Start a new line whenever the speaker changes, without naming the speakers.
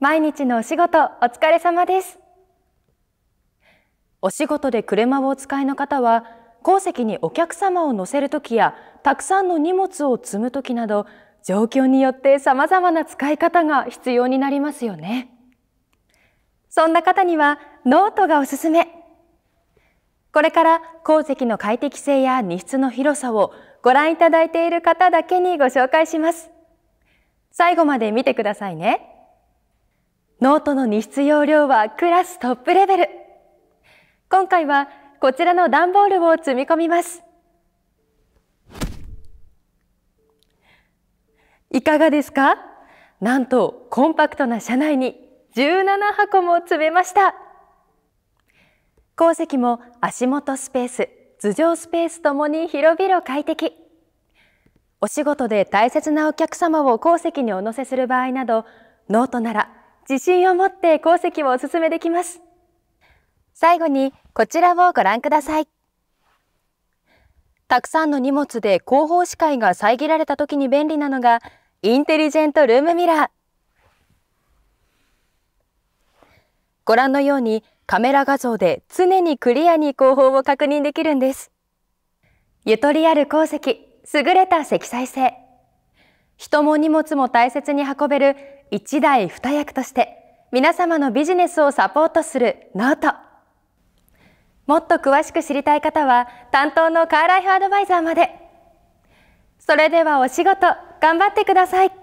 毎日のお仕事お疲れ様ですお仕事で車をお使いの方は後席にお客様を乗せる時やたくさんの荷物を積む時など状況によって様々な使い方が必要になりますよねそんな方にはノートがおすすめこれから鉱石の快適性や荷室の広さをご覧いただいている方だけにご紹介します最後まで見てくださいねノートの荷室容量はクラストップレベル。今回はこちらの段ボールを積み込みます。いかがですかなんとコンパクトな車内に17箱も詰めました。鉱石も足元スペース、頭上スペースともに広々快適。お仕事で大切なお客様を鉱石にお乗せする場合など、ノートなら自信を持って鉱石をおすめできます最後にこちらをご覧くださいたくさんの荷物で後方視界が遮られた時に便利なのがインテリジェントルームミラーご覧のようにカメラ画像で常にクリアに後方を確認できるんですゆとりある鉱石優れた積載性人も荷物も大切に運べる一台二役として皆様のビジネスをサポートするノートもっと詳しく知りたい方は担当のカーライフアドバイザーまでそれではお仕事頑張ってください